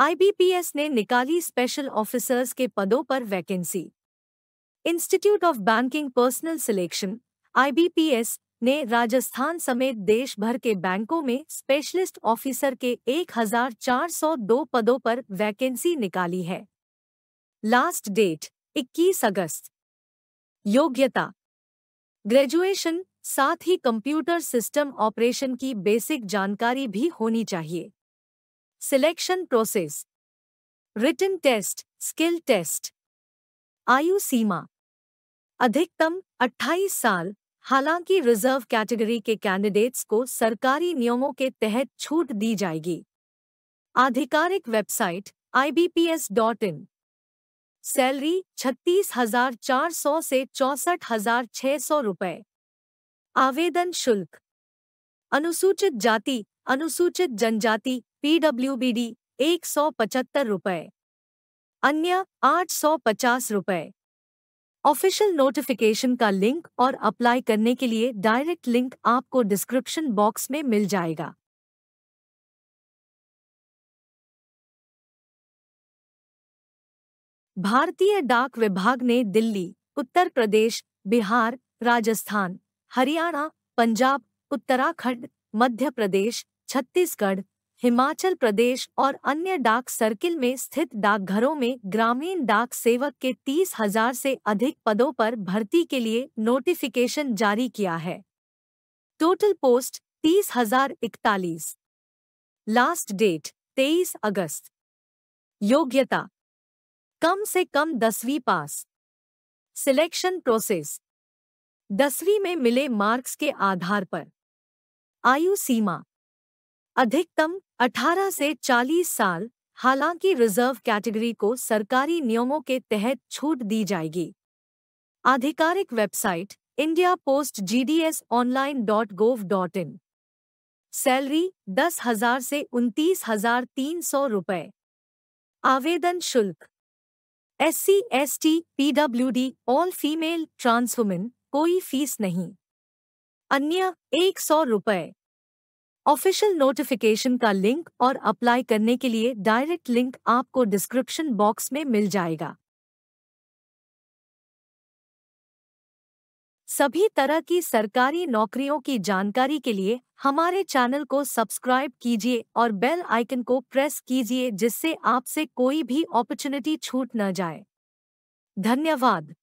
IBPS ने निकाली special officers के पदों पर vacancy Institute of Banking Personnel Selection IBPS ने राजस्थान समेत देश भर के बैंकों में स्पेशलिस्ट ऑफिसर के 1402 पदों पर वैकेंसी निकाली है लास्ट डेट 21 अगस्त योग्यता ग्रेजुएशन साथ ही कंप्यूटर सिस्टम ऑपरेशन की बेसिक जानकारी भी होनी चाहिए Selection process. Written test, skill test. आयु सीमा अधिकतम 28 साल हालांकि रिजर्व कैटेगरी के कैंडिडेट्स को सरकारी नियमों के तहत छूट दी जाएगी आधिकारिक वेबसाइट ibps.in सैलरी छत्तीस हजार चार सौ से चौसठ हजार सौ आवेदन शुल्क अनुसूचित जाति अनुसूचित जनजाति पीडब्ल्यूबीडी एक सौ पचहत्तर रुपये अन्य आठ सौ पचास रुपये ऑफिशियल नोटिफिकेशन का लिंक और अप्लाई करने के लिए डायरेक्ट लिंक आपको डिस्क्रिप्शन बॉक्स में मिल जाएगा भारतीय डाक विभाग ने दिल्ली उत्तर प्रदेश बिहार राजस्थान हरियाणा पंजाब उत्तराखंड मध्य प्रदेश छत्तीसगढ़ हिमाचल प्रदेश और अन्य डाक सर्किल में स्थित डाकघरों में ग्रामीण डाक सेवक के तीस हजार से अधिक पदों पर भर्ती के लिए नोटिफिकेशन जारी किया है टोटल पोस्ट तीस हजार इकतालीस लास्ट डेट तेईस अगस्त योग्यता कम से कम दसवीं पास सिलेक्शन प्रोसेस दसवीं में मिले मार्क्स के आधार पर आयु सीमा अधिकतम 18 से 40 साल हालांकि रिजर्व कैटेगरी को सरकारी नियमों के तहत छूट दी जाएगी आधिकारिक website India Post GDS online dot gov dot in salary दस हजार से उनतीस हजार तीन सौ रुपये आवेदन शुल्क S C S T P W D all female transwomen कोई फीस नहीं अन्य एक सौ रुपये ऑफिशियल नोटिफिकेशन का लिंक और अप्लाई करने के लिए डायरेक्ट लिंक आपको डिस्क्रिप्शन बॉक्स में मिल जाएगा सभी तरह की सरकारी नौकरियों की जानकारी के लिए हमारे चैनल को सब्सक्राइब कीजिए और बेल आइकन को प्रेस कीजिए जिससे आपसे कोई भी अपॉर्चुनिटी छूट न जाए धन्यवाद